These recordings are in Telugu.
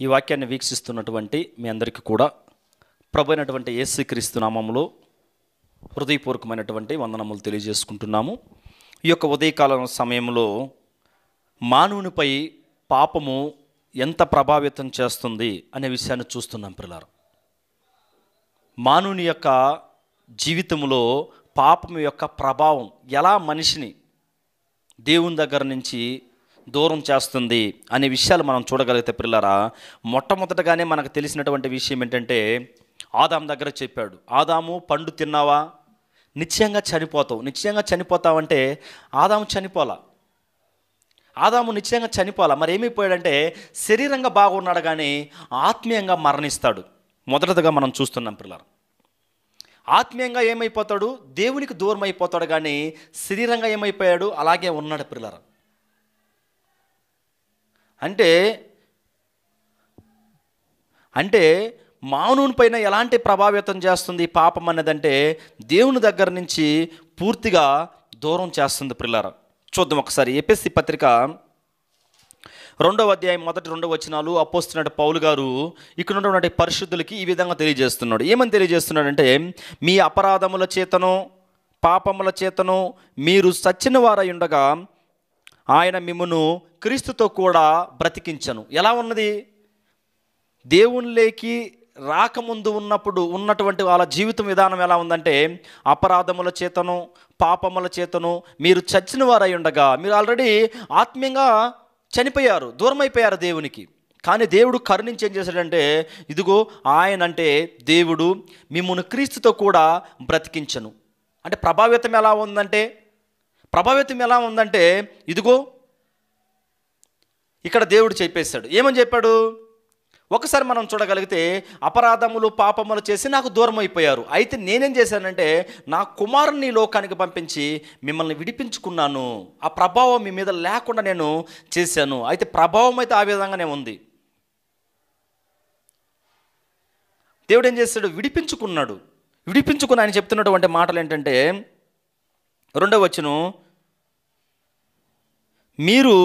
ఈ వాక్యాన్ని వీక్షిస్తున్నటువంటి మీ అందరికీ కూడా ప్రభు అయినటువంటి క్రీస్తు నామంలో హృదయపూర్వకమైనటువంటి వందనములు తెలియజేసుకుంటున్నాము ఈ యొక్క ఉదయకాలం సమయంలో మానవునిపై పాపము ఎంత ప్రభావితం చేస్తుంది అనే విషయాన్ని చూస్తున్నాం పిల్లలు మానవుని యొక్క జీవితంలో పాపం యొక్క ప్రభావం ఎలా మనిషిని దేవుని దగ్గర నుంచి దూరం చేస్తుంది అనే విషయాలు మనం చూడగలిగితే పిల్లరా మొట్టమొదటగానే మనకు తెలిసినటువంటి విషయం ఏంటంటే ఆదాం దగ్గర చెప్పాడు ఆదాము పండు తిన్నావా నిశ్చయంగా చనిపోతావు నిశ్చయంగా చనిపోతావంటే ఆదాము చనిపోలా ఆదాము నిశ్చయంగా చనిపోలా మరి ఏమైపోయాడంటే శరీరంగా బాగున్నాడు కానీ ఆత్మీయంగా మరణిస్తాడు మొదటగా మనం చూస్తున్నాం పిల్లలు ఆత్మీయంగా ఏమైపోతాడు దేవునికి దూరం అయిపోతాడు కానీ శరీరంగా ఏమైపోయాడు అలాగే ఉన్నాడు పిల్లలు అంటే అంటే మానవుని పైన ఎలాంటి ప్రభావితం చేస్తుంది పాపం అన్నదంటే దేవుని దగ్గర నుంచి పూర్తిగా దూరం చేస్తుంది పిల్లర చూద్దాం ఒకసారి ఏపీఎస్సీ పత్రిక రెండవ అధ్యాయం మొదటి రెండవ వచనాలు అపోస్తున్నట్టు పౌలు గారు ఇక్కడ ఉన్నటువంటి పరిశుద్ధులకి ఈ విధంగా తెలియజేస్తున్నాడు ఏమని తెలియజేస్తున్నాడంటే మీ అపరాధముల చేతను పాపముల చేతను మీరు సచ్చిన వారై ఉండగా ఆయన మిమ్మను క్రీస్తుతో కూడా బ్రతికించను ఎలా ఉన్నది దేవునిలేకి రాకముందు ఉన్నప్పుడు ఉన్నటువంటి వాళ్ళ జీవితం విధానం ఎలా ఉందంటే అపరాధముల చేతను పాపముల చేతను మీరు చచ్చిన వారై ఉండగా మీరు ఆల్రెడీ ఆత్మీయంగా చనిపోయారు దూరం అయిపోయారు దేవునికి కానీ దేవుడు కరుణించి ఏం చేశాడంటే ఇదిగో ఆయన అంటే దేవుడు మిమ్మల్ని క్రీస్తుతో కూడా బ్రతికించను అంటే ప్రభావితం ఎలా ఉందంటే ప్రభావితం ఎలా ఉందంటే ఇదిగో ఇక్కడ దేవుడు చెప్పేశాడు ఏమని చెప్పాడు ఒకసారి మనం చూడగలిగితే అపరాధములు పాపములు చేసి నాకు దూరం అయిపోయారు అయితే నేనేం చేశానంటే నా కుమారుని లోకానికి పంపించి మిమ్మల్ని విడిపించుకున్నాను ఆ ప్రభావం మీ మీద లేకుండా నేను చేశాను అయితే ప్రభావం అయితే ఆ విధంగానే ఉంది దేవుడు ఏం చేశాడు విడిపించుకున్నాడు విడిపించుకున్నా ఆయన చెప్తున్నటువంటి మాటలు ఏంటంటే రెండవ వచ్చును మీరు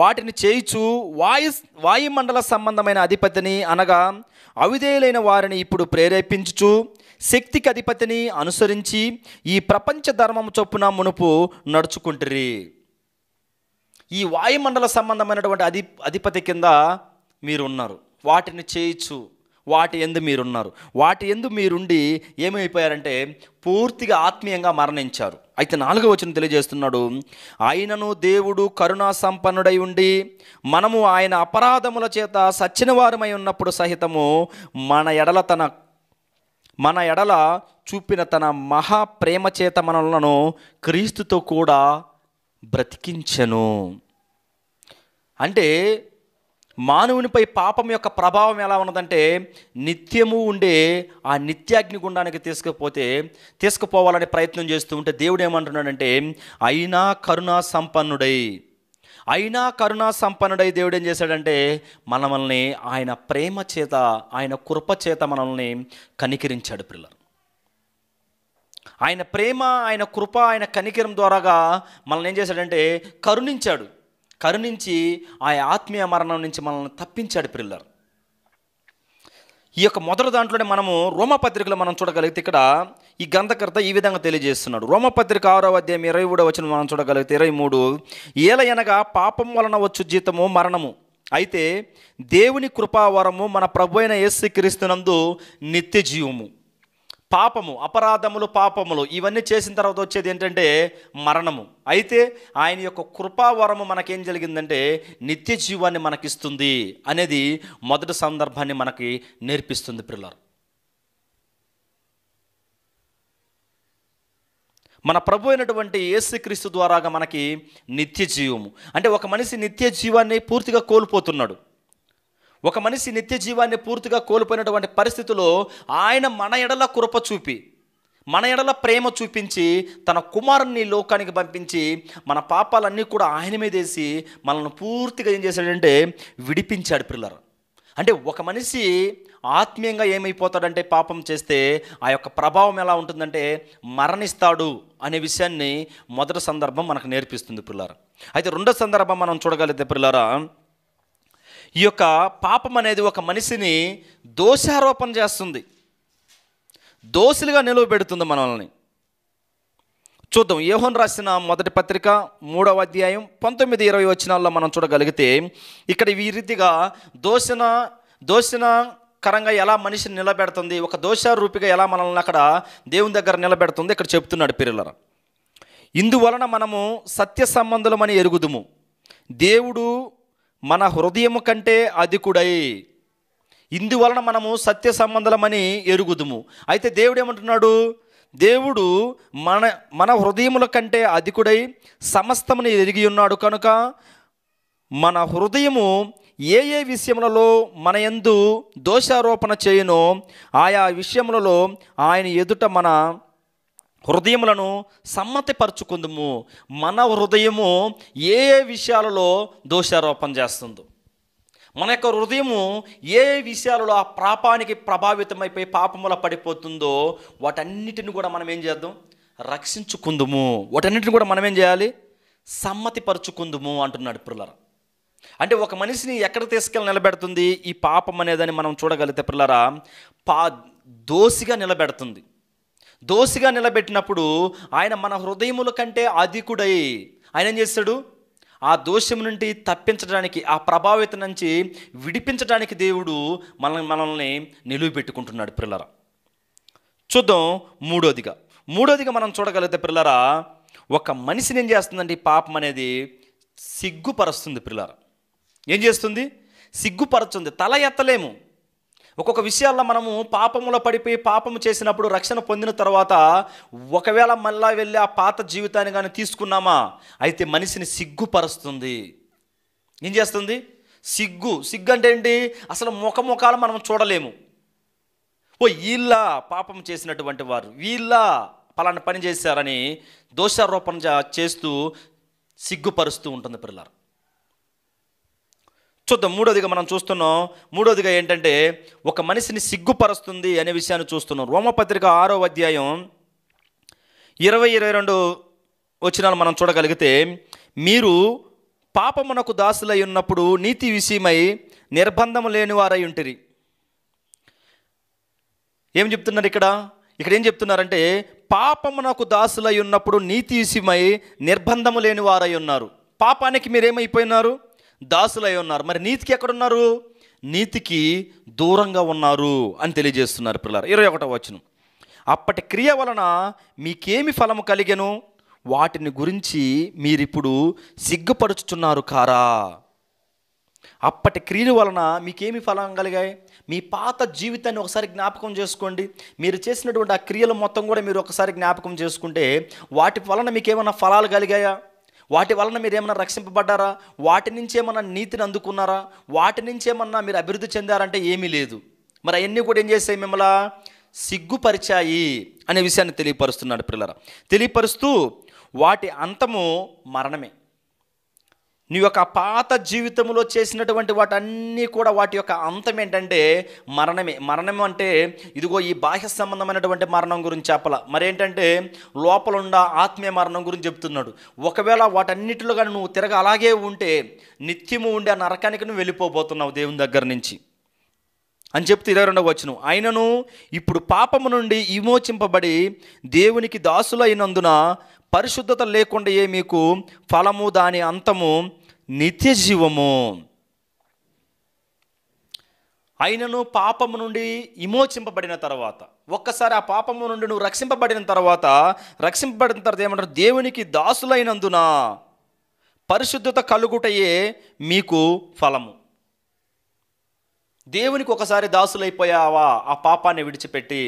వాటిని చేయిచు వాయు వాయుమండల సంబంధమైన అధిపతిని అనగా అవిధేయులైన వారిని ఇప్పుడు ప్రేరేపించుచు శక్తికి అధిపతిని అనుసరించి ఈ ప్రపంచ ధర్మం చొప్పున మునుపు నడుచుకుంటురి ఈ వాయుమండల సంబంధమైనటువంటి అధి అధిపతి కింద మీరు ఉన్నారు వాటిని చేయిచు వాటి ఎందు మీరున్నారు వాటి ఎందు మీరుండి ఏమైపోయారంటే పూర్తిగా ఆత్మీయంగా మరణించారు అయితే నాలుగో వచ్చిన తెలియజేస్తున్నాడు ఆయనను దేవుడు కరుణా సంపన్నుడై ఉండి మనము ఆయన అపరాధముల చేత సచ్చిన వారమై ఉన్నప్పుడు సహితము మన ఎడల తన మన ఎడల చూపిన తన మహా ప్రేమ చేత మనలను క్రీస్తుతో కూడా బ్రతికించను అంటే మానవునిపై పాపం యొక్క ప్రభావం ఎలా ఉన్నదంటే నిత్యము ఉండే ఆ నిత్యాగ్ని గుండానికి తీసుకుపోతే తీసుకుపోవాలని ప్రయత్నం చేస్తూ ఉంటే దేవుడు ఏమంటున్నాడంటే అయినా కరుణా సంపన్నుడై అయినా కరుణా సంపన్నుడై దేవుడు ఏం చేశాడంటే మనల్ని ఆయన ప్రేమ చేత ఆయన కృప చేత మనల్ని కనికరించాడు పిల్లలు ఆయన ప్రేమ ఆయన కృప ఆయన కనికిరం ద్వారాగా మనల్ని ఏం చేశాడంటే కరుణించాడు కరుణించి ఆ ఆత్మీయ మరణం నుంచి మనల్ని తప్పించాడు పిల్లర్ ఈ యొక్క మొదటి దాంట్లోనే మనము రోమపత్రికలో మనం చూడగలిగితే ఇక్కడ ఈ గ్రంథకర్త ఈ విధంగా తెలియజేస్తున్నాడు రోమపత్రిక ఆరో అధ్యాయం ఇరవై కూడా వచ్చిన మనం చూడగలిగితే ఇరవై మూడు ఏలయనగా పాపం వలన వచ్చు జీతము మరణము అయితే దేవుని కృపావరము మన ప్రభు అయిన యేసుక్రీస్తునందు నిత్య జీవము పాపము అపరాధములు పాపములు ఇవన్నీ చేసిన తర్వాత వచ్చేది ఏంటంటే మరణము అయితే ఆయన యొక్క కృపావరము మనకేం జరిగిందంటే నిత్య జీవాన్ని మనకిస్తుంది అనేది మొదటి సందర్భాన్ని మనకి నేర్పిస్తుంది పిల్లలు మన ప్రభు అయినటువంటి క్రీస్తు ద్వారాగా మనకి నిత్య జీవము అంటే ఒక మనిషి నిత్య జీవాన్ని పూర్తిగా కోల్పోతున్నాడు ఒక మనిషి నిత్య జీవాన్ని పూర్తిగా కోల్పోయినటువంటి పరిస్థితిలో ఆయన మన ఎడల కృప చూపి మన ఎడల ప్రేమ చూపించి తన కుమారుణ్ణి లోకానికి పంపించి మన పాపాలన్నీ కూడా ఆయన మీదేసి మనల్ని పూర్తిగా ఏం చేశాడంటే విడిపించాడు పిల్లలు అంటే ఒక మనిషి ఆత్మీయంగా ఏమైపోతాడంటే పాపం చేస్తే ఆ యొక్క ప్రభావం ఎలా ఉంటుందంటే మరణిస్తాడు అనే విషయాన్ని మొదటి సందర్భం మనకు నేర్పిస్తుంది పిల్లర అయితే రెండో సందర్భం మనం చూడగలిగితే పిల్లరా ఈ యొక్క పాపం అనేది ఒక మనిషిని దోషారోపణ చేస్తుంది దోషులుగా నిలువబెడుతుంది మనల్ని చూద్దాం యోహన్ రాసిన మొదటి పత్రిక మూడవ అధ్యాయం పంతొమ్మిది ఇరవై వచ్చినాల్లో మనం చూడగలిగితే ఇక్కడ ఈ రీతిగా దోషణ దోషణ కరంగా ఎలా మనిషిని నిలబెడుతుంది ఒక దోషారూపిగా ఎలా మనల్ని అక్కడ దేవుని దగ్గర నిలబెడుతుంది ఇక్కడ చెప్తున్నాడు పిల్లల ఇందువలన మనము సత్య సంబంధులమని ఎరుగుదుము దేవుడు మన హృదయము కంటే అధికుడై ఇందువలన మనము సత్య సంబంధులమని ఎరుగుదుము అయితే దేవుడు ఏమంటున్నాడు దేవుడు మన మన హృదయముల కంటే అధికుడై సమస్తముని ఎరిగి ఉన్నాడు కనుక మన హృదయము ఏ ఏ విషయములలో మన ఎందు దోషారోపణ చేయనో ఆయా విషయములలో ఆయన ఎదుట మన హృదయములను సమ్మతిపరుచుకుందుము మన హృదయము ఏ విషయాలలో దోషారోపణ చేస్తుందో మన యొక్క హృదయము ఏ విషయాలలో ఆ పాపానికి ప్రభావితమైపోయి పాపముల పడిపోతుందో వాటన్నిటిని కూడా మనం ఏం చేద్దాం రక్షించుకుందుము వాటన్నిటిని కూడా మనం ఏం చేయాలి సమ్మతిపరుచుకుందుము అంటున్నాడు పిల్లర అంటే ఒక మనిషిని ఎక్కడ తీసుకెళ్ళి నిలబెడుతుంది ఈ పాపం అనేదని మనం చూడగలిగితే పిల్లరా పా దోసిగా నిలబెడుతుంది దోసిగా నిలబెట్టినప్పుడు ఆయన మన హృదయముల కంటే అధికుడై ఆయన ఏం చేస్తాడు ఆ దోషం నుండి తప్పించడానికి ఆ ప్రభావితం నుంచి విడిపించడానికి దేవుడు మన మనల్ని నిలువబెట్టుకుంటున్నాడు పిల్లరా చూద్దాం మూడోదిగా మూడోదిగా మనం చూడగలిగితే పిల్లరా ఒక మనిషిని ఏం చేస్తుందండి పాపం అనేది సిగ్గుపరుస్తుంది పిల్లరా ఏం చేస్తుంది సిగ్గుపరుస్తుంది తల ఎత్తలేము ఒక్కొక్క విషయాల్లో మనము పాపముల పడిపోయి పాపము చేసినప్పుడు రక్షణ పొందిన తర్వాత ఒకవేళ మళ్ళా వెళ్ళి ఆ పాత జీవితాన్ని కానీ తీసుకున్నామా అయితే మనిషిని సిగ్గుపరుస్తుంది ఏం చేస్తుంది సిగ్గు సిగ్గు అంటే ఏంటి అసలు ముఖ ముఖాలు మనం చూడలేము ఓ వీళ్ళ పాపం చేసినటువంటి వారు వీళ్ళ పలానా పని చేశారని దోషారోపణ చేస్తూ సిగ్గుపరుస్తూ ఉంటుంది పిల్లలు చూద్దాం మూడోదిగా మనం చూస్తున్నాం మూడోదిగా ఏంటంటే ఒక మనిషిని సిగ్గుపరుస్తుంది అనే విషయాన్ని చూస్తున్నాం రోమపత్రిక ఆరో అధ్యాయం ఇరవై ఇరవై రెండు వచ్చినాలు మనం చూడగలిగితే మీరు పాపమునకు దాసులై ఉన్నప్పుడు నీతి విషయమై నిర్బంధము లేని వారై ఉంటిరి ఏం చెప్తున్నారు ఇక్కడ ఇక్కడ ఏం చెప్తున్నారంటే పాపమునకు దాసులై ఉన్నప్పుడు నీతి విషయమై నిర్బంధము లేని వారై ఉన్నారు పాపానికి ఏమైపోయినారు దాసులై ఉన్నారు మరి నీతికి ఎక్కడున్నారు నీతికి దూరంగా ఉన్నారు అని తెలియజేస్తున్నారు పిల్లలు ఇరవై ఒకటో వచనం అప్పటి క్రియ వలన మీకేమి ఫలము కలిగను వాటిని గురించి మీరిప్పుడు సిగ్గుపరుచుచున్నారు కారా అప్పటి క్రియల వలన మీకేమి ఫలం కలిగాయి మీ పాత జీవితాన్ని ఒకసారి జ్ఞాపకం చేసుకోండి మీరు చేసినటువంటి ఆ క్రియలు మొత్తం కూడా మీరు ఒకసారి జ్ఞాపకం చేసుకుంటే వాటి వలన మీకేమైనా ఫలాలు కలిగాయా వాటి వలన మీరు ఏమైనా రక్షింపబడ్డారా వాటి నుంచి ఏమన్నా నీతిని అందుకున్నారా వాటి నుంచి ఏమన్నా మీరు అభివృద్ధి చెందారంటే ఏమీ లేదు మరి అవన్నీ కూడా ఏం చేసాయి మిమ్మల్ని సిగ్గుపరిచాయి అనే విషయాన్ని తెలియపరుస్తున్నాడు పిల్లల తెలియపరుస్తూ వాటి అంతము మరణమే నీ యొక్క పాత జీవితంలో చేసినటువంటి వాటన్నీ కూడా వాటి యొక్క అంతం ఏంటంటే మరణమే మరణం అంటే ఇదిగో ఈ బాహ్య సంబంధమైనటువంటి మరణం గురించి చెప్పాల మరేంటంటే లోపల ఉన్న ఆత్మీయ మరణం గురించి చెప్తున్నాడు ఒకవేళ వాటన్నిటిలో కానీ నువ్వు తిరగ అలాగే ఉంటే నిత్యము ఉండే నరకానికి నువ్వు వెళ్ళిపోబోతున్నావు దేవుని దగ్గర నుంచి అని చెప్తే ఇరవై రెండవ వచ్చును ఆయనను ఇప్పుడు పాపము నుండి విమోచింపబడి దేవునికి దాసులైనందున పరిశుద్ధత లేకుండా ఏ మీకు ఫలము దాని అంతము నిత్య జీవము అయినను పాపము నుండి విమోచింపబడిన తర్వాత ఒక్కసారి ఆ పాపము నుండి నువ్వు రక్షింపబడిన తర్వాత రక్షింపబడిన తర్వాత ఏమంటారు దేవునికి దాసులైనందున పరిశుద్ధత కలుగుటయే మీకు ఫలము దేవునికి ఒకసారి దాసులైపోయావా ఆ పాపాన్ని విడిచిపెట్టి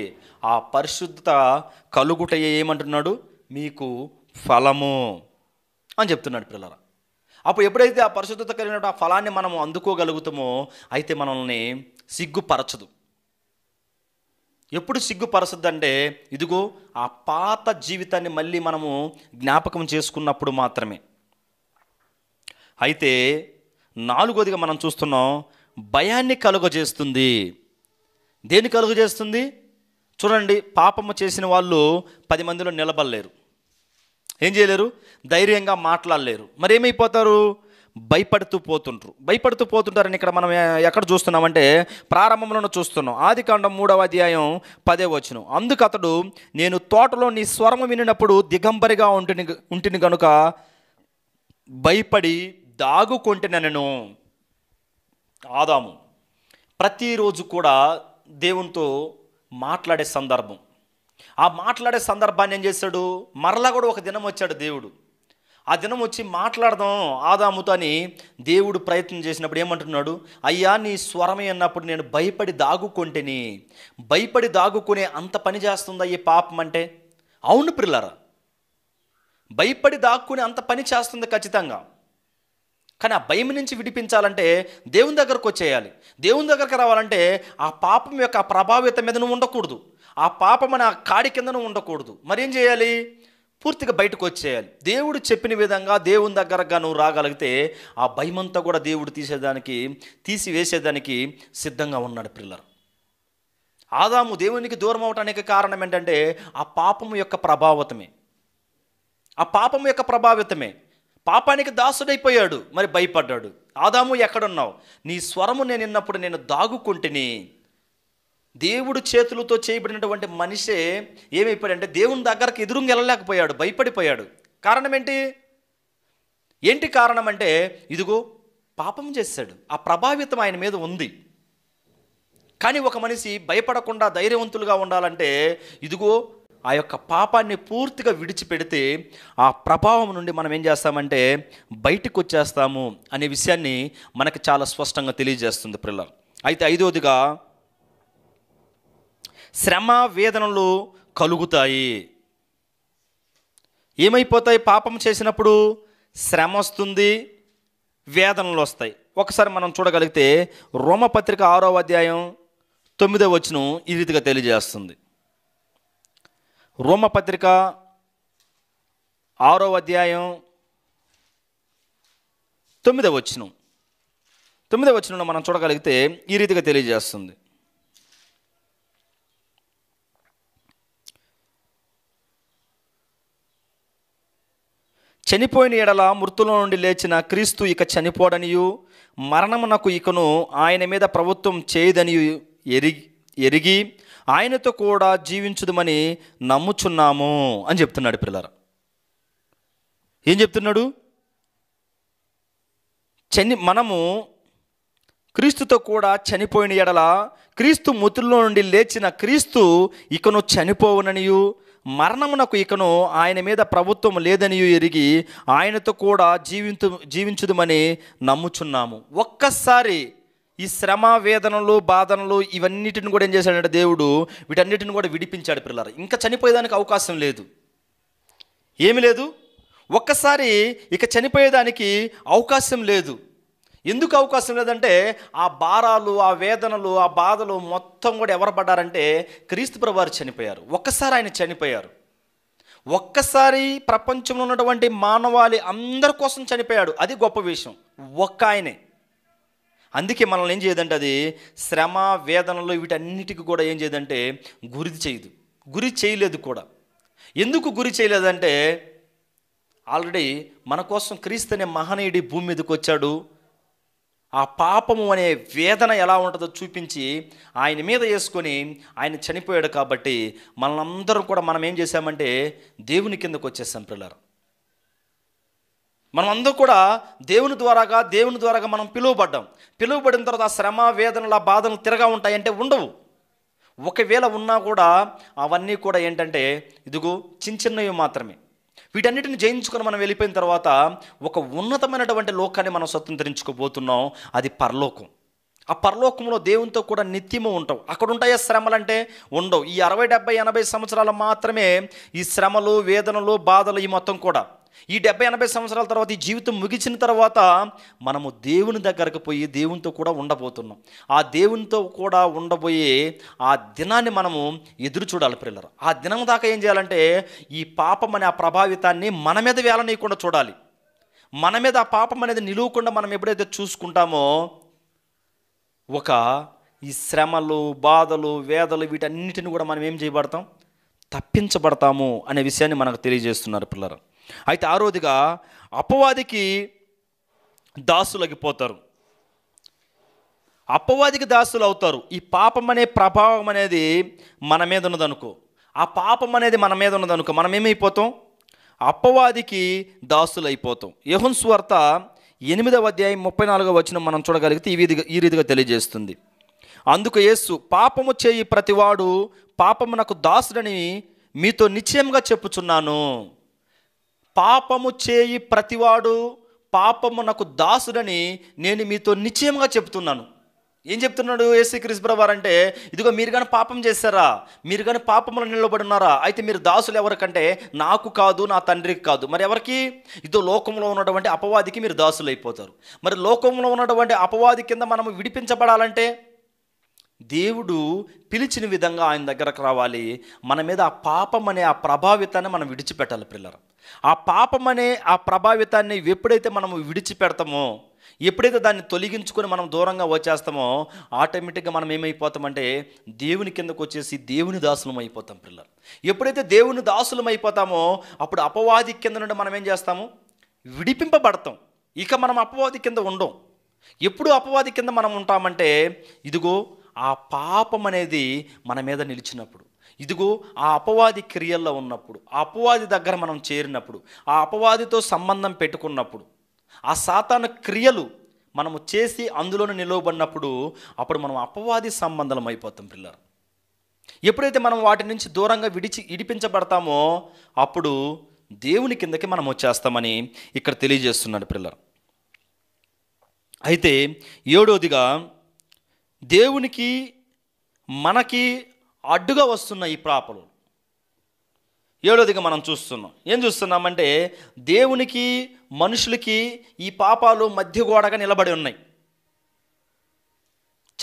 ఆ పరిశుద్ధత కలుగుటయే ఏమంటున్నాడు మీకు ఫలము అని చెప్తున్నాడు పిల్లల అప్పుడు ఎప్పుడైతే ఆ పరిశుద్ధత కలిగిన ఆ ఫలాన్ని మనం అందుకోగలుగుతామో అయితే మనల్ని సిగ్గుపరచదు ఎప్పుడు సిగ్గుపరచదు అంటే ఇదిగో ఆ పాత జీవితాన్ని మళ్ళీ మనము జ్ఞాపకం చేసుకున్నప్పుడు మాత్రమే అయితే నాలుగోదిగా మనం చూస్తున్నాం భయాన్ని కలుగజేస్తుంది దేన్ని కలుగజేస్తుంది చూడండి పాపము చేసిన వాళ్ళు పది మందిలో నిలబడలేరు ఏం చేయలేరు ధైర్యంగా మాట్లాడలేరు మరి ఏమైపోతారు భయపడుతూ పోతుంటారు భయపడుతూ పోతుంటారని ఇక్కడ మనం ఎక్కడ చూస్తున్నామంటే ప్రారంభంలోనే చూస్తున్నాం ఆది కాండం మూడవ అధ్యాయం పదే వచ్చిన అందుకు అతడు నేను తోటలో నీ స్వరం వినినప్పుడు దిగంబరిగా ఉంటుని ఉంటుని కనుక భయపడి దాగుకొంటినను ఆదాము ప్రతిరోజు కూడా దేవునితో మాట్లాడే సందర్భం ఆ మాట్లాడే సందర్భాన్ని ఏం చేశాడు మరలా కూడా ఒక దినం వచ్చాడు దేవుడు ఆ దినం వచ్చి మాట్లాడదాం ఆదాముతో అని దేవుడు ప్రయత్నం చేసినప్పుడు ఏమంటున్నాడు అయ్యా నీ స్వరమే అన్నప్పుడు నేను భయపడి దాగుకుంటేని భయపడి దాగుకునే అంత పని చేస్తుందా ఈ పాపం అంటే అవును పిల్లరా భయపడి దాక్కునే అంత పని చేస్తుంది ఖచ్చితంగా కానీ ఆ భయం నుంచి విడిపించాలంటే దేవుని దగ్గరకు వచ్చేయాలి దేవుని దగ్గరకు రావాలంటే ఆ పాపం యొక్క ప్రభావితం మీద నువ్వు ఉండకూడదు ఆ పాపం నా కాడి కిందనూ ఉండకూడదు మరేం చేయాలి పూర్తిగా బయటకు వచ్చేయాలి దేవుడు చెప్పిన విధంగా దేవుని దగ్గరగా నువ్వు రాగలిగితే ఆ భయమంతా కూడా దేవుడు తీసేదానికి తీసివేసేదానికి సిద్ధంగా ఉన్నాడు పిల్లలు ఆదాము దేవునికి దూరం అవటానికి కారణం ఏంటంటే ఆ పాపం యొక్క ప్రభావితమే ఆ పాపం యొక్క ప్రభావితమే పాపానికి దాసుడైపోయాడు మరి భయపడ్డాడు ఆదాము ఎక్కడున్నావు నీ స్వరము నేను విన్నప్పుడు నేను దాగుకుంటుని దేవుడు చేతులతో చేయబడినటువంటి మనిషే ఏమైపోయాడంటే దేవుని దగ్గరకు ఎదురుంగి వెళ్ళలేకపోయాడు భయపడిపోయాడు కారణం ఏంటి ఏంటి కారణం అంటే ఇదిగో పాపం చేశాడు ఆ ప్రభావితం ఆయన మీద ఉంది కానీ ఒక మనిషి భయపడకుండా ధైర్యవంతులుగా ఉండాలంటే ఇదిగో ఆ యొక్క పాపాన్ని పూర్తిగా విడిచిపెడితే ఆ ప్రభావం నుండి మనం ఏం చేస్తామంటే బయటకు వచ్చేస్తాము అనే విషయాన్ని మనకు చాలా స్పష్టంగా తెలియజేస్తుంది పిల్లలు అయితే ఐదోదిగా శ్రమ వేదనలు కలుగుతాయి ఏమైపోతాయి పాపం చేసినప్పుడు శ్రమ వస్తుంది వేదనలు వస్తాయి ఒకసారి మనం చూడగలిగితే రోమపత్రిక ఆరో అధ్యాయం తొమ్మిదో వచ్చిన ఈ రీతిగా తెలియజేస్తుంది రోమపత్రిక ఆరో అధ్యాయం తొమ్మిదో వచ్చిన తొమ్మిదో వచ్చిన మనం చూడగలిగితే ఈ రీతిగా తెలియజేస్తుంది చనిపోయిన ఎడల మృతుల నుండి లేచిన క్రీస్తు ఇక చనిపోడనియు మరణమునకు ఇకను ఆయన మీద ప్రభుత్వం చేయదని ఎరిగి ఎరిగి ఆయనతో కూడా జీవించుదమని నమ్ముచున్నాము అని చెప్తున్నాడు పిల్లర ఏం చెప్తున్నాడు చని మనము క్రీస్తుతో కూడా చనిపోయిన ఎడల క్రీస్తు మృతుల్లో నుండి లేచిన క్రీస్తు ఇకను చనిపోవననియు మరణమునకు ఇకను ఆయన మీద ప్రభుత్వం లేదని ఎరిగి ఆయనతో కూడా జీవించు జీవించుదమని నమ్ముచున్నాము ఒక్కసారి ఈ శ్రమ వేదనలు బాధనలు ఇవన్నిటిని కూడా ఏం చేశాడంటే దేవుడు వీటన్నిటిని కూడా విడిపించాడు పిల్లలు ఇంకా చనిపోయేదానికి అవకాశం లేదు ఏమి లేదు ఒక్కసారి ఇక చనిపోయేదానికి అవకాశం లేదు ఎందుకు అవకాశం లేదంటే ఆ భారాలు ఆ వేదనలు ఆ బాధలు మొత్తం కూడా ఎవరు పడ్డారంటే క్రీస్తు ప్రభువారు చనిపోయారు ఒక్కసారి ఆయన చనిపోయారు ఒక్కసారి ప్రపంచంలో ఉన్నటువంటి మానవాళి అందరి కోసం చనిపోయాడు అది గొప్ప విషయం ఒక్క ఆయనే అందుకే మనల్ని ఏం చేయదంటే అది శ్రమ వేదనలు వీటన్నిటికీ కూడా ఏం చేయదంటే గురి చేయదు గురి చేయలేదు కూడా ఎందుకు గురి చేయలేదంటే ఆల్రెడీ మన కోసం క్రీస్తు అనే మహనీయుడి భూమి మీదకి వచ్చాడు ఆ పాపము అనే వేదన ఎలా ఉంటుందో చూపించి ఆయన మీద వేసుకొని ఆయన చనిపోయాడు కాబట్టి మనందరం కూడా మనం ఏం చేశామంటే దేవుని కిందకు వచ్చేసాం పిల్లలు మనం అందరూ కూడా దేవుని ద్వారాగా దేవుని ద్వారాగా మనం పిలువబడ్డాం పిలువబడిన తర్వాత ఆ శ్రమ వేదనలు ఆ బాధలు తిరగా ఉంటాయంటే ఉండవు ఒకవేళ ఉన్నా కూడా అవన్నీ కూడా ఏంటంటే ఇదిగో చిన్న చిన్నవి మాత్రమే వీటన్నిటిని జయించుకొని మనం వెళ్ళిపోయిన తర్వాత ఒక ఉన్నతమైనటువంటి లోకాన్ని మనం స్వతంత్రించుకోబోతున్నాం అది పరలోకం ఆ పరలోకంలో దేవునితో కూడా నిత్యము ఉంటావు అక్కడ ఉంటాయా శ్రమలంటే ఉండవు ఈ అరవై డెబ్బై ఎనభై సంవత్సరాలు మాత్రమే ఈ శ్రమలు వేదనలు బాధలు ఈ మొత్తం కూడా ఈ డెబ్బై ఎనభై సంవత్సరాల తర్వాత ఈ జీవితం ముగిసిన తర్వాత మనము దేవుని దగ్గరకు పోయి దేవునితో కూడా ఉండబోతున్నాం ఆ దేవునితో కూడా ఉండబోయే ఆ దినాన్ని మనము ఎదురు చూడాలి పిల్లలు ఆ దినం దాకా ఏం చేయాలంటే ఈ పాపం అనే ఆ ప్రభావితాన్ని మన మీద వేలనీయకుండా చూడాలి మన మీద ఆ పాపం అనేది నిలువకుండా మనం ఎప్పుడైతే చూసుకుంటామో ఒక ఈ శ్రమలు బాధలు వేదలు వీటన్నిటిని కూడా మనం ఏం చేయబడతాం తప్పించబడతాము అనే విషయాన్ని మనకు తెలియజేస్తున్నారు పిల్లలు అయితే ఆ రోజుగా అపవాదికి పోతారు అపవాదికి దాసులు అవుతారు ఈ పాపం అనే ప్రభావం అనేది మన మీద ఉన్నదనుకో ఆ పాపం అనేది మన మీద ఉన్నదనుకో మనం ఏమైపోతాం అపవాదికి దాసులు అయిపోతాం యహున్ స్వార్త ఎనిమిదవ అధ్యాయం ముప్పై నాలుగవ వచ్చిన మనం చూడగలిగితే ఈ విధిగా ఈ రీతిగా తెలియజేస్తుంది అందుకు యేసు పాపము చేయి ప్రతివాడు పాపమునకు దాసుడని మీతో నిశ్చయంగా చెప్పుచున్నాను పాపము చేయి ప్రతివాడు నాకు దాసుడని నేను మీతో నిశ్చయంగా చెప్తున్నాను ఏం చెప్తున్నాడు ఏసీ క్రిస్బ్రవార్ అంటే ఇదిగో మీరు కానీ పాపం చేస్తారా మీరు కానీ పాపంలో నిలబడి ఉన్నారా అయితే మీరు దాసులు ఎవరికంటే నాకు కాదు నా తండ్రికి కాదు మరి ఎవరికి ఇదో లోకంలో ఉన్నటువంటి అపవాదికి మీరు దాసులు అయిపోతారు మరి లోకంలో ఉన్నటువంటి అపవాది కింద మనం విడిపించబడాలంటే దేవుడు పిలిచిన విధంగా ఆయన దగ్గరకు రావాలి మన మీద ఆ పాపం అనే ఆ ప్రభావితాన్ని మనం విడిచిపెట్టాలి పిల్లలు ఆ పాపం అనే ఆ ప్రభావితాన్ని ఎప్పుడైతే మనం విడిచిపెడతామో ఎప్పుడైతే దాన్ని తొలగించుకొని మనం దూరంగా వచ్చేస్తామో ఆటోమేటిక్గా మనం ఏమైపోతామంటే దేవుని కిందకు వచ్చేసి దేవుని దాసులం అయిపోతాం పిల్లలు ఎప్పుడైతే దేవుని దాసులం అయిపోతామో అప్పుడు అపవాది కింద నుండి మనం ఏం చేస్తాము విడిపింపబడతాం ఇక మనం అపవాది కింద ఉండం ఎప్పుడు అపవాది కింద మనం ఉంటామంటే ఇదిగో ఆ పాపం అనేది మన మీద నిలిచినప్పుడు ఇదిగో ఆ అపవాది క్రియల్లో ఉన్నప్పుడు ఆ అపవాది దగ్గర మనం చేరినప్పుడు ఆ అపవాదితో సంబంధం పెట్టుకున్నప్పుడు ఆ సాతాన క్రియలు మనము చేసి అందులోనే నిలవబడినప్పుడు అప్పుడు మనం అపవాది సంబంధం అయిపోతాం పిల్లలు ఎప్పుడైతే మనం వాటి నుంచి దూరంగా విడిచి ఇడిపించబడతామో అప్పుడు దేవుని కిందకి మనం వచ్చేస్తామని ఇక్కడ తెలియజేస్తున్నాడు పిల్లలు అయితే ఏడోదిగా దేవునికి మనకి అడ్డుగా వస్తున్న ఈ ప్రాపలు ఏడోదిగా మనం చూస్తున్నాం ఏం చూస్తున్నామంటే దేవునికి మనుషులకి ఈ పాపాలు మధ్య గోడగా నిలబడి ఉన్నాయి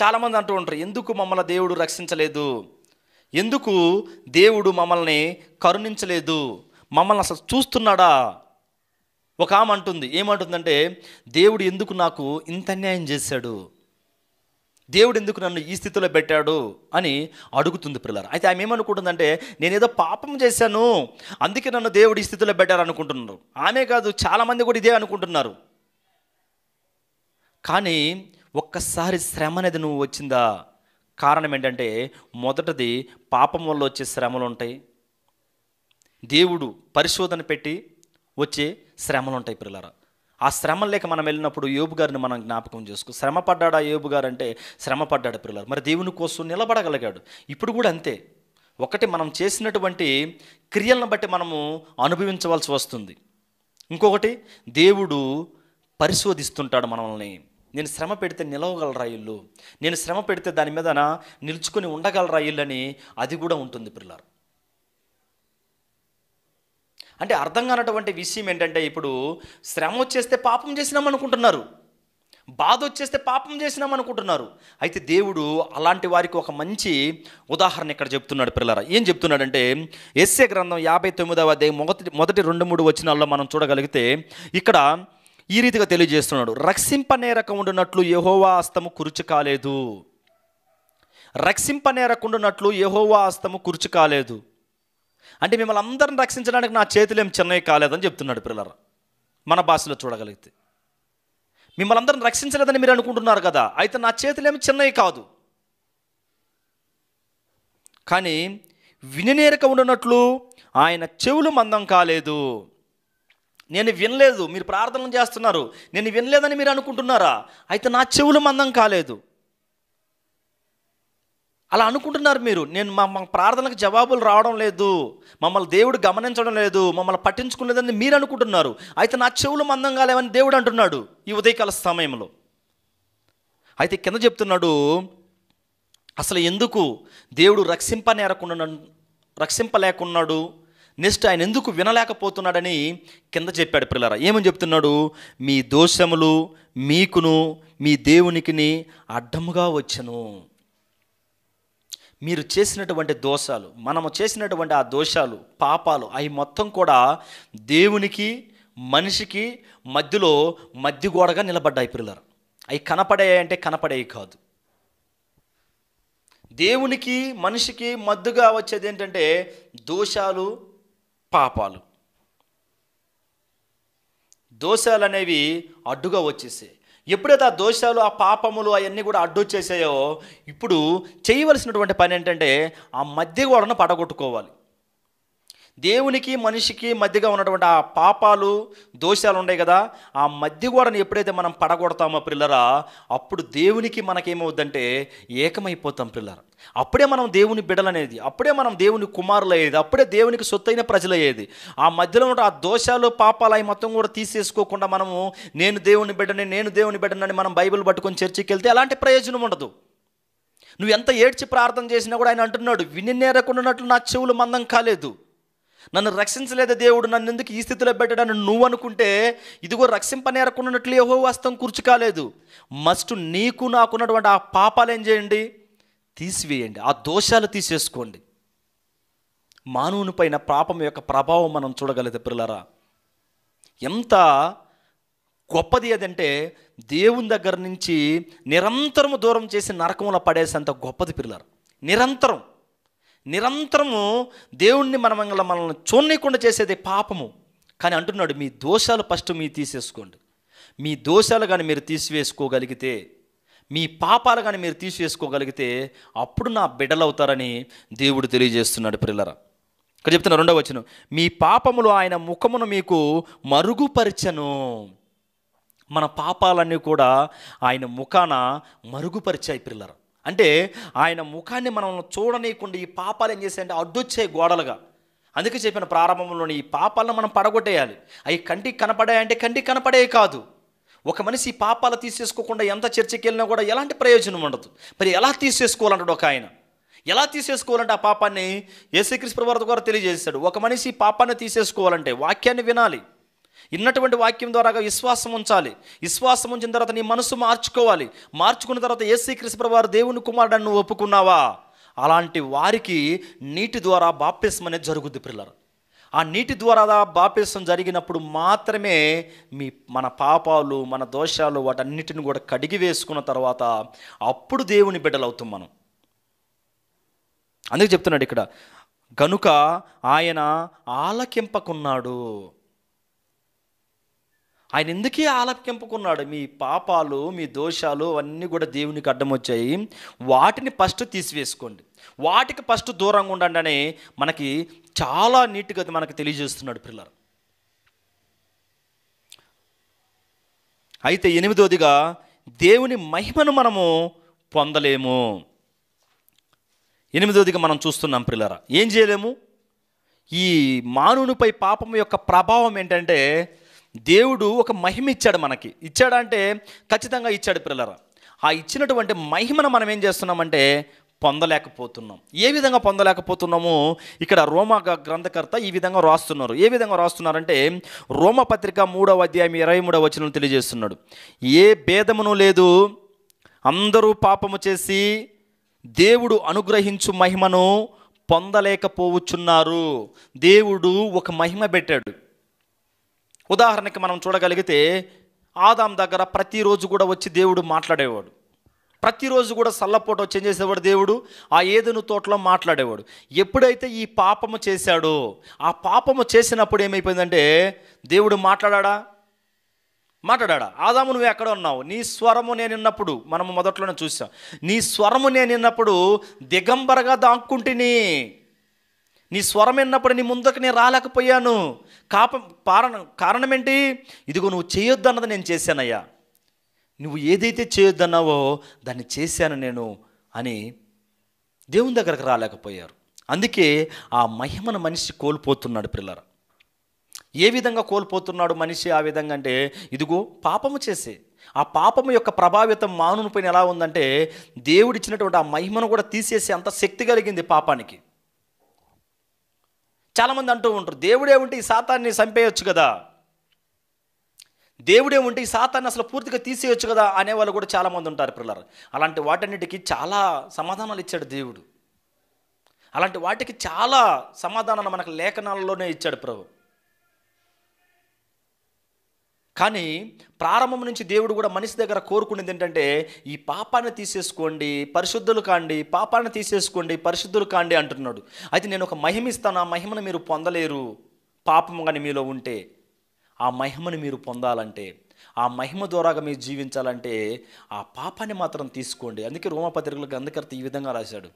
చాలామంది అంటూ ఉంటారు ఎందుకు మమ్మల్ని దేవుడు రక్షించలేదు ఎందుకు దేవుడు మమ్మల్ని కరుణించలేదు మమ్మల్ని అసలు చూస్తున్నాడా ఒక ఆమె అంటుంది ఏమంటుందంటే దేవుడు ఎందుకు నాకు ఇంత అన్యాయం చేశాడు దేవుడు ఎందుకు నన్ను ఈ స్థితిలో పెట్టాడు అని అడుగుతుంది పిల్లలు అయితే ఆమె ఏమనుకుంటుందంటే నేనేదో పాపం చేశాను అందుకే నన్ను దేవుడు ఈ స్థితిలో పెట్టారు అనుకుంటున్నారు ఆమె కాదు చాలామంది కూడా ఇదే అనుకుంటున్నారు కానీ ఒక్కసారి శ్రమ అనేది నువ్వు వచ్చిందా కారణం ఏంటంటే మొదటది పాపం వల్ల వచ్చే శ్రమలు ఉంటాయి దేవుడు పరిశోధన పెట్టి వచ్చే శ్రమలు ఉంటాయి పిల్లరా ఆ శ్రమ లేక మనం వెళ్ళినప్పుడు యోబు గారిని మనం జ్ఞాపకం చేసుకో శ్రమ పడ్డాడా యోబు గారు అంటే శ్రమ పడ్డాడు పిల్లలు మరి దేవుని కోసం నిలబడగలిగాడు ఇప్పుడు కూడా అంతే ఒకటి మనం చేసినటువంటి క్రియలను బట్టి మనము అనుభవించవలసి వస్తుంది ఇంకొకటి దేవుడు పరిశోధిస్తుంటాడు మనల్ని నేను శ్రమ పెడితే నిలవగలరా ఇల్లు నేను శ్రమ పెడితే దాని మీద నిలుచుకొని ఉండగలరా ఇల్లు అని అది కూడా ఉంటుంది పిల్లలు అంటే అర్థం కానటువంటి విషయం ఏంటంటే ఇప్పుడు శ్రమ వచ్చేస్తే పాపం చేసినాం అనుకుంటున్నారు బాధ వచ్చేస్తే పాపం చేసినాం అనుకుంటున్నారు అయితే దేవుడు అలాంటి వారికి ఒక మంచి ఉదాహరణ ఇక్కడ చెప్తున్నాడు పిల్లరా ఏం చెప్తున్నాడంటే ఎస్ఏ గ్రంథం యాభై తొమ్మిదవ దే మొదటి మొదటి రెండు మూడు వచనాల్లో మనం చూడగలిగితే ఇక్కడ ఈ రీతిగా తెలియజేస్తున్నాడు రక్షింపనేరక ఉండినట్లు యహోవా అస్తము కురుచు కాలేదు రక్షింపనేరకుండునట్లు యహోవా అస్తము కురుచు కాలేదు అంటే మిమ్మల్ని అందరిని రక్షించడానికి నా చేతులేం చిన్నవి కాలేదని చెప్తున్నాడు పిల్లలు మన భాషలో చూడగలిగితే మిమ్మల్ని అందరిని రక్షించలేదని మీరు అనుకుంటున్నారు కదా అయితే నా చేతులేమి చిన్నవి కాదు కానీ విననేరక ఉండనట్లు ఆయన చెవులు మందం కాలేదు నేను వినలేదు మీరు ప్రార్థనలు చేస్తున్నారు నేను వినలేదని మీరు అనుకుంటున్నారా అయితే నా చెవులు మందం కాలేదు అలా అనుకుంటున్నారు మీరు నేను మా మా ప్రార్థనలకు జవాబులు రావడం లేదు మమ్మల్ని దేవుడు గమనించడం లేదు మమ్మల్ని పట్టించుకోలేదని మీరు అనుకుంటున్నారు అయితే నా చెవులు మందంగా లేవని దేవుడు అంటున్నాడు ఈ ఉదయకాల సమయంలో అయితే కింద చెప్తున్నాడు అసలు ఎందుకు దేవుడు రక్షింపనేరకుండా రక్షింపలేకున్నాడు నెక్స్ట్ ఆయన ఎందుకు వినలేకపోతున్నాడని కింద చెప్పాడు పిల్లరా ఏమని చెప్తున్నాడు మీ దోషములు మీకును మీ దేవునికిని అడ్డముగా వచ్చను మీరు చేసినటువంటి దోషాలు మనము చేసినటువంటి ఆ దోషాలు పాపాలు అవి మొత్తం కూడా దేవునికి మనిషికి మధ్యలో మధ్యగోడగా నిలబడ్డాయి పిల్లలు అవి కనపడాయి అంటే కనపడేవి కాదు దేవునికి మనిషికి మద్దుగా వచ్చేది ఏంటంటే దోషాలు పాపాలు దోషాలు అనేవి అడ్డుగా వచ్చేసాయి ఎప్పుడైతే ఆ దోషాలు ఆ పాపములు అవన్నీ కూడా అడ్డొచ్చేసాయో ఇప్పుడు చేయవలసినటువంటి పని ఏంటంటే ఆ మధ్య గోడను పడగొట్టుకోవాలి దేవునికి మనిషికి మధ్యగా ఉన్నటువంటి ఆ పాపాలు దోషాలు ఉన్నాయి కదా ఆ మధ్య గోడను ఎప్పుడైతే మనం పడగొడతామో పిల్లరా అప్పుడు దేవునికి మనకేమవుద్దంటే ఏకమైపోతాం పిల్లర అప్పుడే మనం దేవుని బిడలనేది అప్పుడే మనం దేవుని కుమారులయ్యేది అప్పుడే దేవునికి సొత్తైన ప్రజలయ్యేది ఆ మధ్యలో ఉన్న ఆ దోషాలు పాపాలు అవి మొత్తం కూడా తీసేసుకోకుండా మనము నేను దేవుని బిడ్డని నేను దేవుని బిడ్డనని మనం బైబిల్ పట్టుకొని చర్చికి వెళ్తే అలాంటి ప్రయోజనం ఉండదు నువ్వు ఎంత ఏడ్చి ప్రార్థన చేసినా కూడా ఆయన అంటున్నాడు విని నేరకుండా నా చెవులు మందం కాలేదు నన్ను రక్షించలేదు దేవుడు నన్ను ఎందుకు ఈ స్థితిలో పెట్టాడని నువ్వు అనుకుంటే ఇదిగో రక్షింపనేరకున్నట్లు ఏహో వాస్తవం కాలేదు మస్ట్ నీకు నాకున్నటువంటి ఆ పాపాలు ఏం చేయండి తీసివేయండి ఆ దోషాలు తీసేసుకోండి మానవుని పైన పాపం యొక్క ప్రభావం మనం చూడగలదు పిల్లరా ఎంత గొప్పది ఏదంటే దేవుని దగ్గర నుంచి నిరంతరము దూరం చేసి నరకంలో అంత గొప్పది పిల్లరు నిరంతరం నిరంతరము దేవుణ్ణి మనం మనల్ని చూడకుండా చేసేది పాపము కానీ అంటున్నాడు మీ దోషాలు ఫస్ట్ మీరు తీసేసుకోండి మీ దోషాలు కానీ మీరు తీసివేసుకోగలిగితే మీ పాపాలు కానీ మీరు తీసివేసుకోగలిగితే అప్పుడు నా బిడ్డలవుతారని దేవుడు తెలియజేస్తున్నాడు పిల్లరా ఇక్కడ చెప్తున్నా రెండవ వచ్చిన మీ పాపములు ఆయన ముఖమును మీకు మరుగుపరచను మన పాపాలన్నీ కూడా ఆయన ముఖాన మరుగుపరిచాయి పిల్లరా అంటే ఆయన ముఖాన్ని మనం చూడనీయకుండా ఈ పాపాలు ఏం చేశాయంటే అడ్డొచ్చే గోడలుగా అందుకే చెప్పిన ప్రారంభంలోని ఈ పాపాలను మనం పడగొట్టేయాలి అవి కంటికి కనపడాయంటే కంటికి కనపడే కాదు ఒక మనిషి పాపాలు తీసేసుకోకుండా ఎంత చర్చకి వెళ్ళినా కూడా ఎలాంటి ప్రయోజనం ఉండదు మరి ఎలా తీసేసుకోవాలంటాడు ఒక ఆయన ఎలా తీసేసుకోవాలంటే ఆ పాపాన్ని కృష్ణ వారి ద్వారా తెలియజేశాడు ఒక మనిషి పాపాన్ని తీసేసుకోవాలంటే వాక్యాన్ని వినాలి ఇన్నటువంటి వాక్యం ద్వారా విశ్వాసం ఉంచాలి విశ్వాసం ఉంచిన తర్వాత నీ మనసు మార్చుకోవాలి మార్చుకున్న తర్వాత ఏసీ వారు దేవుని కుమారుడు ఒప్పుకున్నావా అలాంటి వారికి నీటి ద్వారా బాప్తిస్మ అనేది జరుగుద్ది పిల్లలు ఆ నీటి ద్వారా బాప్తిసం జరిగినప్పుడు మాత్రమే మీ మన పాపాలు మన దోషాలు వాటన్నిటిని కూడా కడిగి వేసుకున్న తర్వాత అప్పుడు దేవుని బిడ్డలు అవుతాం మనం అందుకే చెప్తున్నాడు ఇక్కడ గనుక ఆయన ఆలకింపకున్నాడు ఆయన ఎందుకే ఆలపింపుకున్నాడు మీ పాపాలు మీ దోషాలు అన్నీ కూడా దేవునికి అడ్డం వచ్చాయి వాటిని ఫస్ట్ తీసివేసుకోండి వాటికి ఫస్ట్ దూరంగా ఉండండి అని మనకి చాలా నీట్గా మనకు తెలియజేస్తున్నాడు పిల్లలు అయితే ఎనిమిదోదిగా దేవుని మహిమను మనము పొందలేము ఎనిమిదోదిగా మనం చూస్తున్నాం పిల్లరా ఏం చేయలేము ఈ మానవునిపై పాపం యొక్క ప్రభావం ఏంటంటే దేవుడు ఒక మహిమ ఇచ్చాడు మనకి ఇచ్చాడు అంటే ఖచ్చితంగా ఇచ్చాడు పిల్లరా ఆ ఇచ్చినటువంటి మహిమను మనం ఏం చేస్తున్నామంటే పొందలేకపోతున్నాం ఏ విధంగా పొందలేకపోతున్నాము ఇక్కడ రోమ గ్రంథకర్త ఈ విధంగా రాస్తున్నారు ఏ విధంగా రాస్తున్నారంటే రోమ పత్రిక మూడవ అధ్యాయం ఇరవై మూడవ వచనం తెలియజేస్తున్నాడు ఏ భేదమును లేదు అందరూ పాపము చేసి దేవుడు అనుగ్రహించు మహిమను పొందలేకపోవచ్చున్నారు దేవుడు ఒక మహిమ పెట్టాడు ఉదాహరణకి మనం చూడగలిగితే ఆదాం దగ్గర ప్రతిరోజు కూడా వచ్చి దేవుడు మాట్లాడేవాడు ప్రతిరోజు కూడా సల్లపోట వచ్చి ఏం చేసేవాడు దేవుడు ఆ ఏదెను తోటలో మాట్లాడేవాడు ఎప్పుడైతే ఈ పాపము చేశాడో ఆ పాపము చేసినప్పుడు ఏమైపోయిందంటే దేవుడు మాట్లాడా మాట్లాడా ఆదాము నువ్వు ఎక్కడ ఉన్నావు నీ స్వరము నేను విన్నప్పుడు మనము మొదట్లోనే చూసాం నీ స్వరము నేను విన్నప్పుడు దిగంబరగా దాక్కుంటుని నీ స్వరం విన్నప్పుడు నీ ముందుకు నేను రాలేకపోయాను కాప పారణ కారణం ఏంటి ఇదిగో నువ్వు చేయొద్దన్నది నేను చేశానయ్యా నువ్వు ఏదైతే చేయొద్దన్నావో దాన్ని చేశాను నేను అని దేవుని దగ్గరకు రాలేకపోయారు అందుకే ఆ మహిమను మనిషి కోల్పోతున్నాడు పిల్లర ఏ విధంగా కోల్పోతున్నాడు మనిషి ఆ విధంగా అంటే ఇదిగో పాపము చేసే ఆ పాపము యొక్క ప్రభావితం మానవుని పైన ఎలా ఉందంటే దేవుడిచ్చినటువంటి ఆ మహిమను కూడా తీసేసే అంత శక్తి కలిగింది పాపానికి చాలామంది అంటూ ఉంటారు దేవుడే ఉంటే ఈ సాతాన్ని చంపేయొచ్చు కదా దేవుడే ఉంటే ఈ సాతాన్ని అసలు పూర్తిగా తీసేయచ్చు కదా అనేవాళ్ళు కూడా చాలామంది ఉంటారు పిల్లలు అలాంటి వాటన్నిటికీ చాలా సమాధానాలు ఇచ్చాడు దేవుడు అలాంటి వాటికి చాలా సమాధానాలు మనకు లేఖనాలలోనే ఇచ్చాడు ప్రభు కానీ ప్రారంభం నుంచి దేవుడు కూడా మనిషి దగ్గర కోరుకునేది ఏంటంటే ఈ పాపాన్ని తీసేసుకోండి పరిశుద్ధులు కాండి పాపాన్ని తీసేసుకోండి పరిశుద్ధులు కాండి అంటున్నాడు అయితే నేను ఒక మహిమ ఇస్తాను ఆ మహిమను మీరు పొందలేరు పాపం కానీ మీలో ఉంటే ఆ మహిమను మీరు పొందాలంటే ఆ మహిమ ద్వారాగా మీరు జీవించాలంటే ఆ పాపాన్ని మాత్రం తీసుకోండి అందుకే రోమపత్రికలకు అందుకర్త ఈ విధంగా రాశాడు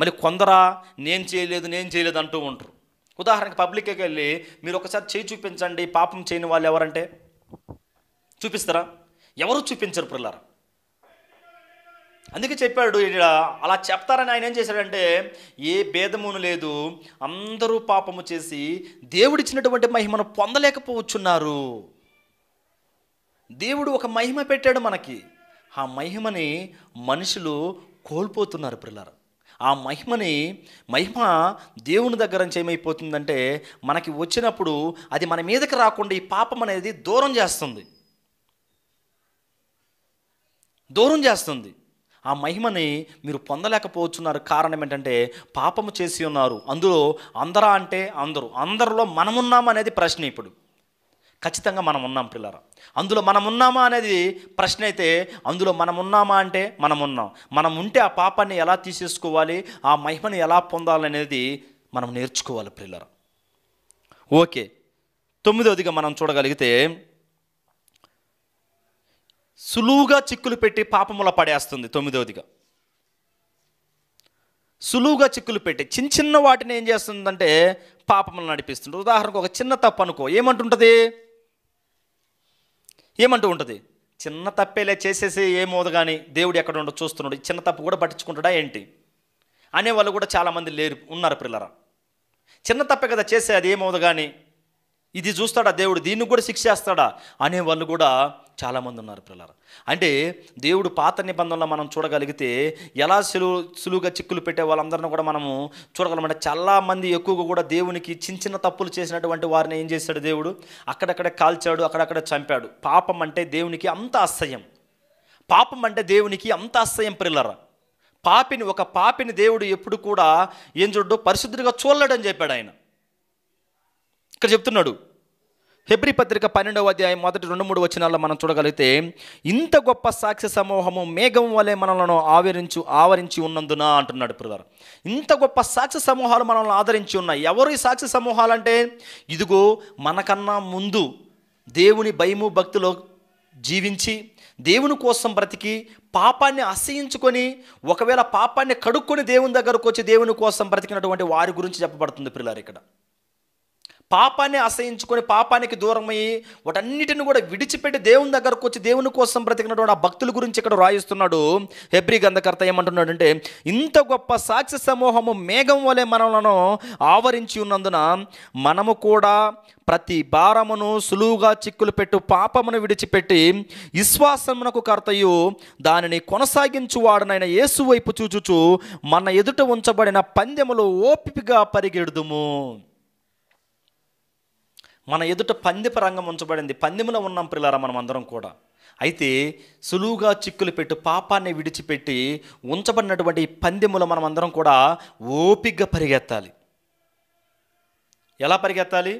మళ్ళీ కొందరా నేను చేయలేదు నేను చేయలేదు అంటూ ఉంటారు ఉదాహరణకు పబ్లిక్కి వెళ్ళి మీరు ఒకసారి చేయి చూపించండి పాపం చేయని వాళ్ళు ఎవరంటే చూపిస్తారా ఎవరు చూపించరు పిల్లరా అందుకే చెప్పాడు అలా చెప్తారని ఆయన ఏం చేశాడంటే ఏ భేదమును లేదు అందరూ పాపము చేసి దేవుడిచ్చినటువంటి మహిమను పొందలేకపోవచ్చున్నారు దేవుడు ఒక మహిమ పెట్టాడు మనకి ఆ మహిమని మనుషులు కోల్పోతున్నారు పిల్లలు ఆ మహిమని మహిమ దేవుని దగ్గర నుంచి ఏమైపోతుందంటే మనకి వచ్చినప్పుడు అది మన మీదకి రాకుండా ఈ పాపం అనేది దూరం చేస్తుంది దూరం చేస్తుంది ఆ మహిమని మీరు పొందలేకపోతున్నారు కారణం ఏంటంటే పాపము చేసి ఉన్నారు అందులో అందరా అంటే అందరూ అందరిలో మనమున్నామా అనేది ప్రశ్న ఇప్పుడు ఖచ్చితంగా మనం ఉన్నాం పిల్లరా అందులో మనం ఉన్నామా అనేది ప్రశ్న అయితే అందులో మనం ఉన్నామా అంటే మనం ఉన్నాం మనం ఉంటే ఆ పాపాన్ని ఎలా తీసేసుకోవాలి ఆ మహిమని ఎలా పొందాలనేది మనం నేర్చుకోవాలి పిల్లరా ఓకే తొమ్మిదవదిగా మనం చూడగలిగితే సులువుగా చిక్కులు పెట్టి పాపముల పడేస్తుంది తొమ్మిదవదిగా సులువుగా చిక్కులు పెట్టి చిన్న చిన్న వాటిని ఏం చేస్తుందంటే పాపములు నడిపిస్తుంది ఉదాహరణకు ఒక చిన్న తప్పు అనుకో ఏమంటుంటుంది ఏమంటూ ఉంటుంది చిన్న తప్పేలే చేసేసి ఏమోదు కానీ దేవుడు ఎక్కడ ఉండో చూస్తున్నాడు చిన్న తప్పు కూడా పట్టించుకుంటాడా ఏంటి అనేవాళ్ళు కూడా చాలామంది లేరు ఉన్నారు పిల్లరా చిన్న తప్పే కదా చేసే అది ఏమవుదు కానీ ఇది చూస్తాడా దేవుడు దీన్ని కూడా శిక్షేస్తాడా అనేవాళ్ళు కూడా చాలామంది ఉన్నారు పిల్లలు అంటే దేవుడు పాత నిబంధనలో మనం చూడగలిగితే ఎలా సులువు సులువుగా చిక్కులు పెట్టే వాళ్ళందరినీ కూడా మనము చూడగలమంటే చాలామంది ఎక్కువగా కూడా దేవునికి చిన్న చిన్న తప్పులు చేసినటువంటి వారిని ఏం చేశాడు దేవుడు అక్కడక్కడ కాల్చాడు అక్కడక్కడ చంపాడు పాపం అంటే దేవునికి అంత అసహ్యం పాపం అంటే దేవునికి అంత అసహ్యం పిల్లర పాపిని ఒక పాపిని దేవుడు ఎప్పుడు కూడా ఏం చూడ్డు పరిశుద్ధుడిగా చూడలేడని చెప్పాడు ఆయన ఇక్కడ చెప్తున్నాడు హెబ్రి పత్రిక పన్నెండవ అధ్యాయం మొదటి రెండు మూడు వచనాల్లో మనం చూడగలిగితే ఇంత గొప్ప సాక్ష్య సమూహము మేఘం వలె మనలను ఆవరించు ఆవరించి ఉన్నందున అంటున్నాడు బ్రదర్ ఇంత గొప్ప సాక్ష్య సమూహాలు మనల్ని ఆదరించి ఉన్నాయి ఎవరు ఈ సాక్ష్య సమూహాలు అంటే ఇదిగో మనకన్నా ముందు దేవుని భయము భక్తులు జీవించి దేవుని కోసం బ్రతికి పాపాన్ని అసహించుకొని ఒకవేళ పాపాన్ని కడుక్కొని దేవుని దగ్గరకు వచ్చి దేవుని కోసం బ్రతికినటువంటి వారి గురించి చెప్పబడుతుంది పిల్లలు ఇక్కడ పాపాన్ని అసహించుకొని పాపానికి దూరమయ్యి వాటన్నిటిని కూడా విడిచిపెట్టి దేవుని దగ్గరకు వచ్చి దేవుని కోసం బ్రతికినటువంటి ఆ భక్తుల గురించి ఇక్కడ రాయిస్తున్నాడు హెబ్రి గంధకర్త ఏమంటున్నాడంటే ఇంత గొప్ప సాక్షి సమూహము మేఘం వలె మనలను ఆవరించి ఉన్నందున మనము కూడా ప్రతి భారమును సులువుగా చిక్కులు పెట్టు పాపమును విడిచిపెట్టి విశ్వాసమునకు కర్తయు దానిని కొనసాగించువాడనైన యేసు వైపు చూచుచు మన ఎదుట ఉంచబడిన పందెములో ఓపికగా పరిగెడుదుము మన ఎదుట పందిప రంగం ఉంచబడింది పందెములో ఉన్నాం పిల్లరా మనం అందరం కూడా అయితే సులువుగా చిక్కులు పెట్టు పాపాన్ని విడిచిపెట్టి ఉంచబడినటువంటి పందెములో మనం అందరం కూడా ఓపిగ్గా పరిగెత్తాలి ఎలా పరిగెత్తాలి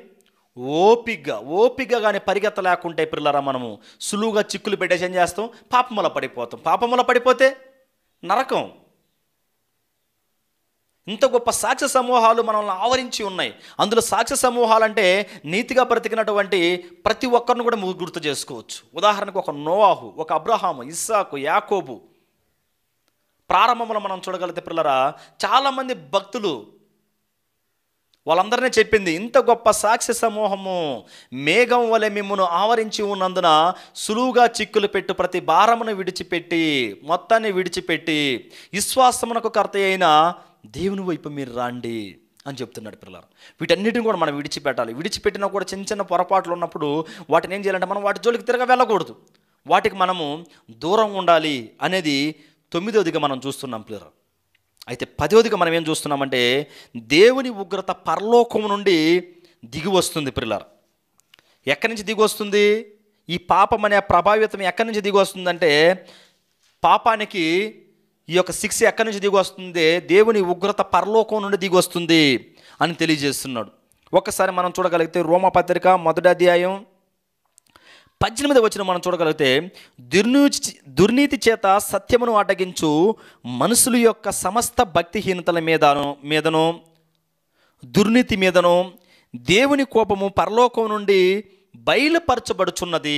ఓపిగ్గా ఓపిగ్గా కానీ పరిగెత్తలేకుంటే పిల్లరా మనము సులువుగా చిక్కులు పెట్టేసి ఏం చేస్తాం పాపముల పడిపోతాం పాపముల పడిపోతే నరకం ఇంత గొప్ప సాక్ష్య సమూహాలు మనల్ని ఆవరించి ఉన్నాయి అందులో సాక్ష్య సమూహాలు అంటే నీతిగా బ్రతికినటువంటి ప్రతి ఒక్కరిని కూడా గుర్తు చేసుకోవచ్చు ఉదాహరణకు ఒక నోవాహు ఒక అబ్రహాము ఇస్సాకు యాకోబు ప్రారంభంలో మనం చూడగలిగితే పిల్లరా చాలామంది భక్తులు వాళ్ళందరినీ చెప్పింది ఇంత గొప్ప సాక్ష్య సమూహము మేఘం వలె మిమ్మను ఆవరించి ఉన్నందున సులువుగా చిక్కులు పెట్టు ప్రతి భారమును విడిచిపెట్టి మొత్తాన్ని విడిచిపెట్టి విశ్వాసమునకు కర్త అయిన దేవుని వైపు మీరు రాండి అని చెప్తున్నాడు పిల్లలు వీటన్నిటిని కూడా మనం విడిచిపెట్టాలి విడిచిపెట్టినా కూడా చిన్న చిన్న పొరపాట్లు ఉన్నప్పుడు వాటిని ఏం చేయాలంటే మనం వాటి జోలికి తిరగ వెళ్ళకూడదు వాటికి మనము దూరం ఉండాలి అనేది తొమ్మిదవదిగా మనం చూస్తున్నాం పిల్లలు అయితే పదవదిగా మనం ఏం చూస్తున్నామంటే దేవుని ఉగ్రత పరలోకం నుండి దిగి వస్తుంది పిల్లలు ఎక్కడి నుంచి దిగి వస్తుంది ఈ పాపం అనే ప్రభావితం ఎక్కడి నుంచి దిగి వస్తుందంటే పాపానికి ఈ యొక్క శిక్ష ఎక్కడి నుంచి దిగి వస్తుంది దేవుని ఉగ్రత పరలోకం నుండి దిగి వస్తుంది అని తెలియజేస్తున్నాడు ఒక్కసారి మనం చూడగలిగితే రోమపత్రిక మొదటి అధ్యాయం పద్దెనిమిది వచ్చిన మనం చూడగలిగితే దుర్నీతి దుర్నీతి చేత సత్యమును అటగించు మనుషులు యొక్క సమస్త భక్తిహీనతల మీదను మీదను దుర్నీతి మీదను దేవుని కోపము పరలోకం నుండి బయలుపరచబడుచున్నది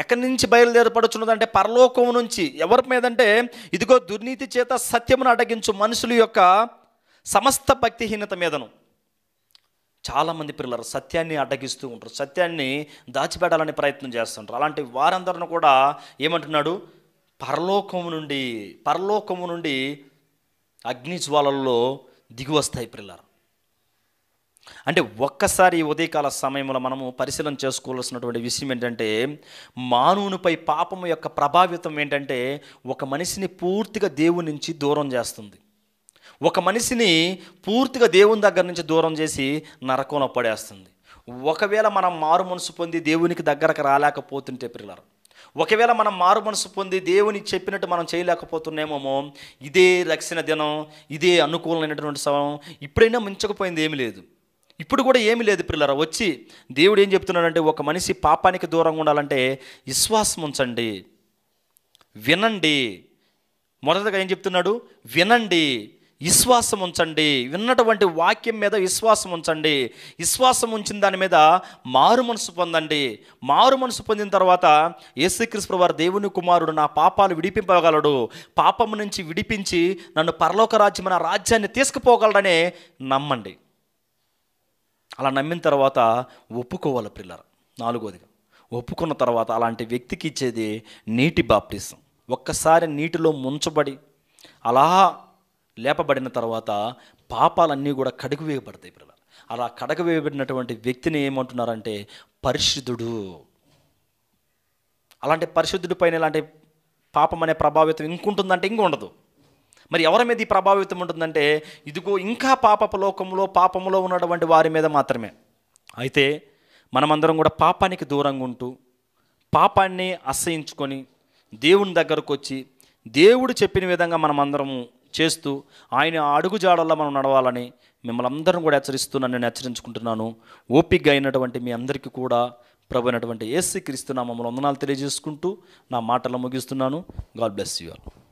ఎక్కడి నుంచి బయలుదేరపడుచున్నదంటే పరలోకం నుంచి ఎవరి మీదంటే ఇదిగో దుర్నీతి చేత సత్యమును అడగించు మనుషుల యొక్క సమస్త భక్తిహీనత మీదను చాలామంది పిల్లలు సత్యాన్ని అడ్డగిస్తూ ఉంటారు సత్యాన్ని దాచిపెట్టాలని ప్రయత్నం చేస్తుంటారు అలాంటి వారందరిని కూడా ఏమంటున్నాడు పరలోకము నుండి పరలోకము నుండి అగ్నిజ్వాలల్లో దిగువస్తాయి పిల్లలు అంటే ఒక్కసారి ఉదయకాల సమయంలో మనము పరిశీలన చేసుకోవాల్సినటువంటి విషయం ఏంటంటే మానవునిపై పాపం యొక్క ప్రభావితం ఏంటంటే ఒక మనిషిని పూర్తిగా దేవుని నుంచి దూరం చేస్తుంది ఒక మనిషిని పూర్తిగా దేవుని దగ్గర నుంచి దూరం చేసి నరకంలో పడేస్తుంది ఒకవేళ మనం మారు మనసు పొంది దేవునికి దగ్గరకు రాలేకపోతుంటే పిల్లలు ఒకవేళ మనం మారు మనసు పొంది దేవుని చెప్పినట్టు మనం చేయలేకపోతున్నామేమో ఇదే రక్షణ దినం ఇదే అనుకూలమైనటువంటి సమయం ఇప్పుడైనా మించకపోయింది ఏమీ లేదు ఇప్పుడు కూడా ఏమీ లేదు పిల్లరా వచ్చి దేవుడు ఏం చెప్తున్నాడంటే ఒక మనిషి పాపానికి దూరంగా ఉండాలంటే విశ్వాసం ఉంచండి వినండి మొదటగా ఏం చెప్తున్నాడు వినండి విశ్వాసం ఉంచండి విన్నటువంటి వాక్యం మీద విశ్వాసం ఉంచండి విశ్వాసం ఉంచిన దాని మీద మారు మనసు పొందండి మారు మనసు పొందిన తర్వాత యేసుక్రీస్తు వారి దేవుని కుమారుడు నా పాపాలు విడిపింపగలడు పాపము నుంచి విడిపించి నన్ను పరలోక రాజ్యం రాజ్యాన్ని తీసుకుపోగలడనే నమ్మండి అలా నమ్మిన తర్వాత ఒప్పుకోవాలి పిల్లలు నాలుగోదిగా ఒప్పుకున్న తర్వాత అలాంటి వ్యక్తికి ఇచ్చేది నీటి బాప్టిజం ఒక్కసారి నీటిలో ముంచబడి అలా లేపబడిన తర్వాత పాపాలన్నీ కూడా కడుగు వేయబడతాయి పిల్లలు అలా కడగ వేయబడినటువంటి వ్యక్తిని ఏమంటున్నారంటే పరిశుద్ధుడు అలాంటి పరిశుద్ధుడి పైన ఇలాంటి పాపం అనే ప్రభావితం ఇంకుంటుందంటే ఇంకొండదు మరి ఎవరి మీద ఈ ప్రభావితం ఉంటుందంటే ఇదిగో ఇంకా పాపపు లోకంలో పాపములో ఉన్నటువంటి వారి మీద మాత్రమే అయితే మనమందరం కూడా పాపానికి దూరంగా ఉంటూ పాపాన్ని అసహించుకొని దేవుని దగ్గరకు వచ్చి దేవుడు చెప్పిన విధంగా మనమందరము చేస్తూ ఆయన అడుగుజాడల్లో మనం నడవాలని మిమ్మల్ని అందరం కూడా హెచ్చరిస్తూ నేను హెచ్చరించుకుంటున్నాను ఓపిక అయినటువంటి మీ అందరికీ కూడా ప్రభు అయినటువంటి ఏసీ క్రీస్తు నా మమ్మల్ని వందనాలు తెలియజేసుకుంటూ నా మాటలు ముగిస్తున్నాను గాడ్ బ్లెస్ యూ